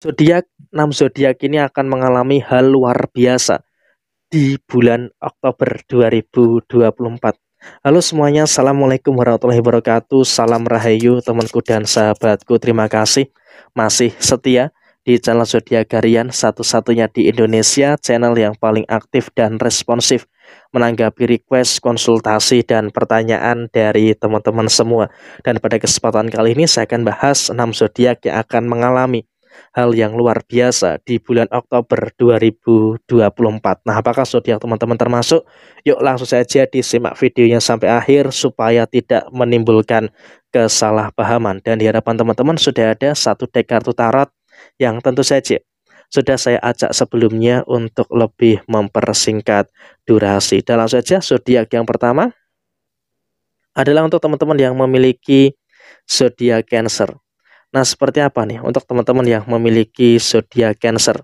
Zodiak 6 zodiak ini akan mengalami hal luar biasa di bulan Oktober 2024. Halo semuanya, Assalamualaikum warahmatullahi wabarakatuh Salam Rahayu temanku dan sahabatku Terima kasih masih setia di channel Zodiak Garian Satu-satunya di Indonesia Channel yang paling aktif dan responsif Menanggapi request, konsultasi, dan pertanyaan dari teman-teman semua Dan pada kesempatan kali ini saya akan bahas 6 zodiak yang akan mengalami hal yang luar biasa di bulan Oktober 2024. Nah, apakah zodiak teman-teman termasuk? Yuk langsung saja disimak videonya sampai akhir supaya tidak menimbulkan kesalahpahaman. Dan di hadapan teman-teman sudah ada satu deck kartu tarot yang tentu saja sudah saya ajak sebelumnya untuk lebih mempersingkat durasi. Dan langsung saja zodiak yang pertama adalah untuk teman-teman yang memiliki zodiak Cancer. Nah, seperti apa nih untuk teman-teman yang memiliki zodiak Cancer?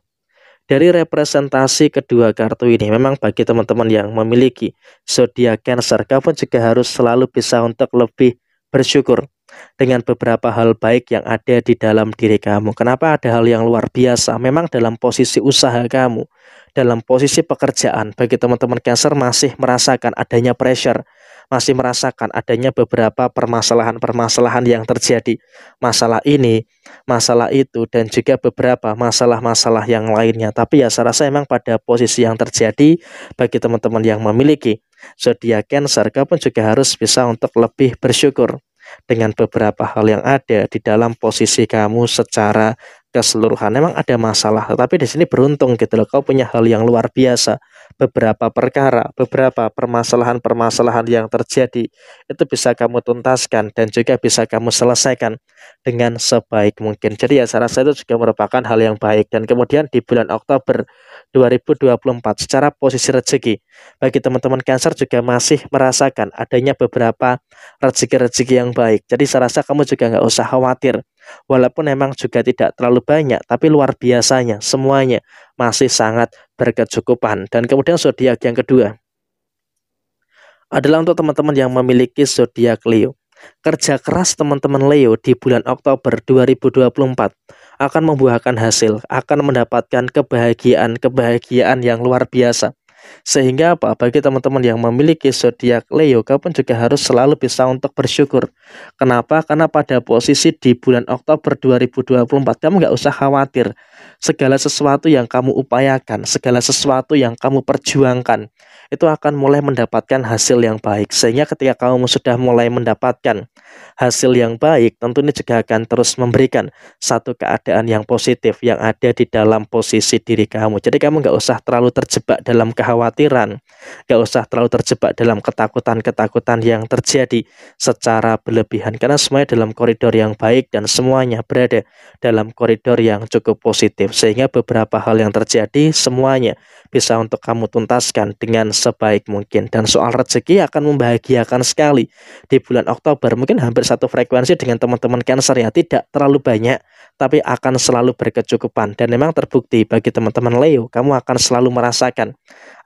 Dari representasi kedua kartu ini, memang bagi teman-teman yang memiliki zodiak Cancer, kamu juga harus selalu bisa untuk lebih bersyukur dengan beberapa hal baik yang ada di dalam diri kamu. Kenapa ada hal yang luar biasa? Memang dalam posisi usaha kamu, dalam posisi pekerjaan, bagi teman-teman Cancer masih merasakan adanya pressure masih merasakan adanya beberapa permasalahan-permasalahan yang terjadi. Masalah ini, masalah itu, dan juga beberapa masalah-masalah yang lainnya. Tapi ya saya rasa memang pada posisi yang terjadi bagi teman-teman yang memiliki zodiak Cancer, pun juga harus bisa untuk lebih bersyukur dengan beberapa hal yang ada di dalam posisi kamu secara keseluruhan. Memang ada masalah, tapi di sini beruntung gitu loh. Kau punya hal yang luar biasa. Beberapa perkara, beberapa permasalahan-permasalahan yang terjadi itu bisa kamu tuntaskan dan juga bisa kamu selesaikan dengan sebaik mungkin. Jadi ya saya rasa itu juga merupakan hal yang baik dan kemudian di bulan Oktober 2024 secara posisi rezeki bagi teman-teman Cancer juga masih merasakan adanya beberapa rezeki-rezeki yang baik. Jadi saya rasa kamu juga nggak usah khawatir Walaupun memang juga tidak terlalu banyak, tapi luar biasanya semuanya masih sangat berkecukupan. Dan kemudian zodiak yang kedua adalah untuk teman-teman yang memiliki zodiak Leo. Kerja keras teman-teman Leo di bulan Oktober 2024 akan membuahkan hasil, akan mendapatkan kebahagiaan-kebahagiaan yang luar biasa. Sehingga apa? Bagi teman-teman yang memiliki zodiak Leo, pun juga harus selalu bisa untuk bersyukur. Kenapa? Karena pada posisi di bulan Oktober 2024 kamu nggak usah khawatir. Segala sesuatu yang kamu upayakan, segala sesuatu yang kamu perjuangkan, itu akan mulai mendapatkan hasil yang baik. Sehingga ketika kamu sudah mulai mendapatkan hasil yang baik, tentu ini juga akan terus memberikan satu keadaan yang positif yang ada di dalam posisi diri kamu. Jadi kamu nggak usah terlalu terjebak dalam kekhawatiran kekhawatiran, gak usah terlalu terjebak dalam ketakutan-ketakutan yang terjadi secara berlebihan karena semuanya dalam koridor yang baik dan semuanya berada dalam koridor yang cukup positif sehingga beberapa hal yang terjadi semuanya bisa untuk kamu tuntaskan dengan sebaik mungkin dan soal rezeki akan membahagiakan sekali di bulan Oktober mungkin hampir satu frekuensi dengan teman-teman Cancer ya tidak terlalu banyak tapi akan selalu berkecukupan dan memang terbukti bagi teman-teman Leo kamu akan selalu merasakan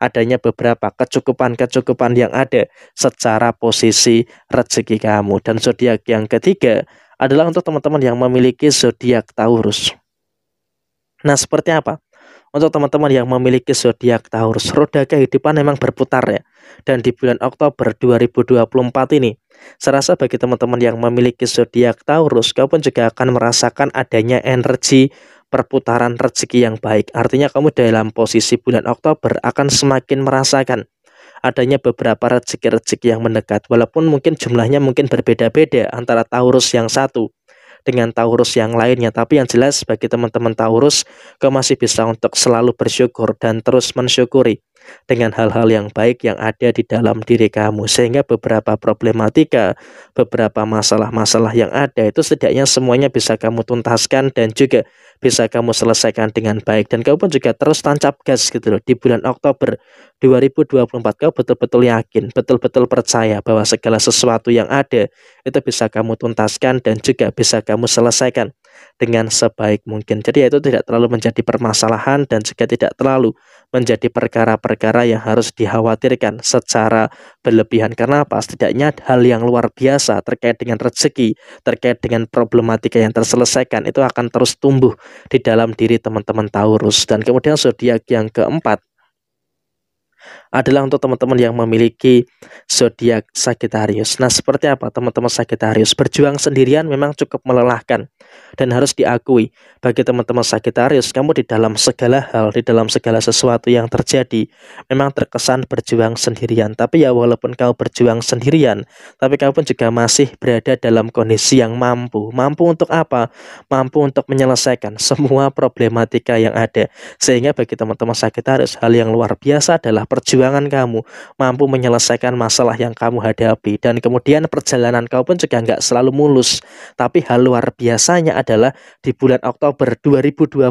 adanya beberapa kecukupan-kecukupan yang ada secara posisi rezeki kamu. Dan zodiak yang ketiga adalah untuk teman-teman yang memiliki zodiak Taurus. Nah, seperti apa? Untuk teman-teman yang memiliki zodiak Taurus, roda kehidupan memang berputar ya. Dan di bulan Oktober 2024 ini, serasa bagi teman-teman yang memiliki zodiak Taurus, kau pun juga akan merasakan adanya energi perputaran rezeki yang baik. Artinya kamu dalam posisi bulan Oktober akan semakin merasakan adanya beberapa rezeki-rezeki yang mendekat. Walaupun mungkin jumlahnya mungkin berbeda-beda antara Taurus yang satu dengan Taurus yang lainnya. Tapi yang jelas bagi teman-teman Taurus, kamu masih bisa untuk selalu bersyukur dan terus mensyukuri dengan hal-hal yang baik yang ada di dalam diri kamu sehingga beberapa problematika, beberapa masalah-masalah yang ada itu setidaknya semuanya bisa kamu tuntaskan dan juga bisa kamu selesaikan dengan baik dan kamu pun juga terus tancap gas gitu loh di bulan Oktober 2024 kau betul-betul yakin, betul-betul percaya bahwa segala sesuatu yang ada itu bisa kamu tuntaskan dan juga bisa kamu selesaikan dengan sebaik mungkin. Jadi ya itu tidak terlalu menjadi permasalahan dan juga tidak terlalu menjadi perkara-perkara yang harus dikhawatirkan secara berlebihan. Karena apa? Setidaknya hal yang luar biasa terkait dengan rezeki, terkait dengan problematika yang terselesaikan itu akan terus tumbuh di dalam diri teman-teman Taurus. Dan kemudian zodiak yang keempat adalah untuk teman-teman yang memiliki zodiak Sagittarius. Nah, seperti apa teman-teman Sagittarius? Berjuang sendirian memang cukup melelahkan dan harus diakui bagi teman-teman Sagittarius, kamu di dalam segala hal, di dalam segala sesuatu yang terjadi memang terkesan berjuang sendirian. Tapi ya walaupun kau berjuang sendirian, tapi kau pun juga masih berada dalam kondisi yang mampu. Mampu untuk apa? Mampu untuk menyelesaikan semua problematika yang ada. Sehingga bagi teman-teman Sagittarius, hal yang luar biasa adalah perjuangan perjuangan kamu mampu menyelesaikan masalah yang kamu hadapi dan kemudian perjalanan kau pun juga nggak selalu mulus. Tapi hal luar biasanya adalah di bulan Oktober 2024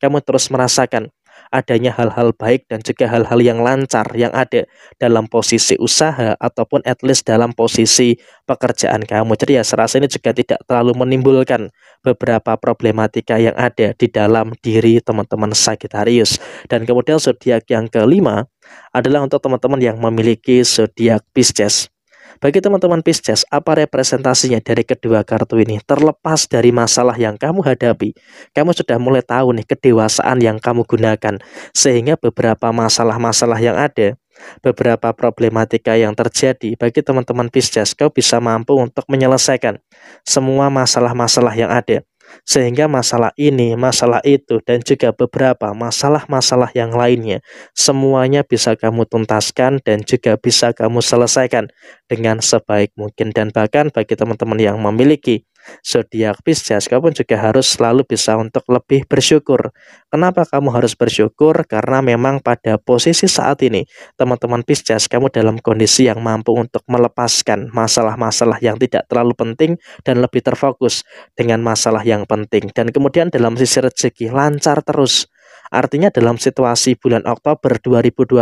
kamu terus merasakan adanya hal-hal baik dan juga hal-hal yang lancar yang ada dalam posisi usaha ataupun at least dalam posisi pekerjaan kamu. Jadi ya serasa ini juga tidak terlalu menimbulkan beberapa problematika yang ada di dalam diri teman-teman Sagittarius. Dan kemudian zodiak yang kelima adalah untuk teman-teman yang memiliki zodiak Pisces. Bagi teman-teman Pisces, apa representasinya dari kedua kartu ini? Terlepas dari masalah yang kamu hadapi, kamu sudah mulai tahu nih kedewasaan yang kamu gunakan. Sehingga beberapa masalah-masalah yang ada, beberapa problematika yang terjadi bagi teman-teman Pisces, kau bisa mampu untuk menyelesaikan semua masalah-masalah yang ada. Sehingga masalah ini, masalah itu, dan juga beberapa masalah-masalah yang lainnya, semuanya bisa kamu tuntaskan dan juga bisa kamu selesaikan dengan sebaik mungkin. Dan bahkan bagi teman-teman yang memiliki zodiak Pisces, ya, kamu juga harus selalu bisa untuk lebih bersyukur. Kenapa kamu harus bersyukur? Karena memang pada posisi saat ini, teman-teman Pisces, ya, kamu dalam kondisi yang mampu untuk melepaskan masalah-masalah yang tidak terlalu penting dan lebih terfokus dengan masalah yang penting. Dan kemudian dalam sisi rezeki lancar terus. Artinya dalam situasi bulan Oktober 2024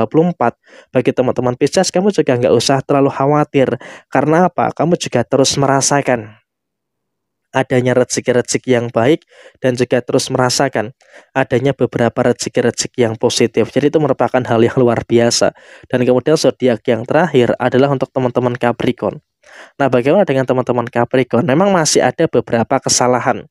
bagi teman-teman Pisces ya, kamu juga nggak usah terlalu khawatir karena apa? Kamu juga terus merasakan adanya rezeki-rezeki yang baik dan juga terus merasakan adanya beberapa rezeki-rezeki yang positif. Jadi itu merupakan hal yang luar biasa. Dan kemudian zodiak yang terakhir adalah untuk teman-teman Capricorn. Nah, bagaimana dengan teman-teman Capricorn? Memang masih ada beberapa kesalahan.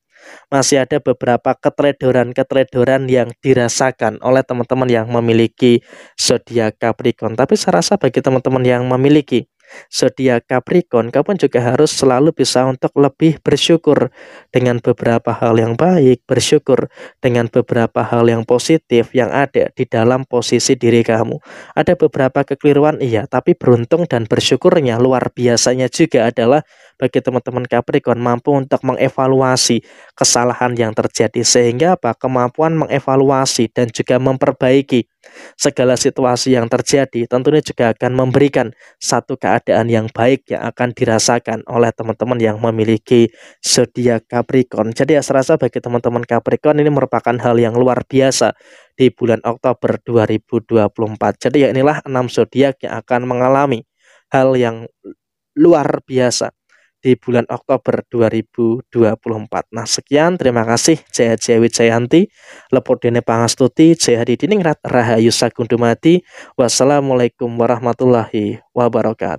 Masih ada beberapa keteledoran-keteledoran yang dirasakan oleh teman-teman yang memiliki zodiak Capricorn. Tapi saya rasa bagi teman-teman yang memiliki Zodiak Capricorn, kamu juga harus selalu bisa untuk lebih bersyukur dengan beberapa hal yang baik, bersyukur dengan beberapa hal yang positif yang ada di dalam posisi diri kamu. Ada beberapa kekeliruan iya, tapi beruntung dan bersyukurnya luar biasanya juga adalah bagi teman-teman Capricorn mampu untuk mengevaluasi kesalahan yang terjadi sehingga apa kemampuan mengevaluasi dan juga memperbaiki segala situasi yang terjadi tentunya juga akan memberikan satu keadaan yang baik yang akan dirasakan oleh teman-teman yang memiliki zodiak Capricorn. Jadi ya serasa bagi teman-teman Capricorn ini merupakan hal yang luar biasa di bulan Oktober 2024. Jadi ya inilah enam zodiak yang akan mengalami hal yang luar biasa di bulan Oktober 2024. Nah sekian, terima kasih. Jaya Jaya Wijayanti, Lepodene Pangastuti, Jaya Diningrat, Rahayu Sagundumati. Wassalamualaikum warahmatullahi wabarakatuh.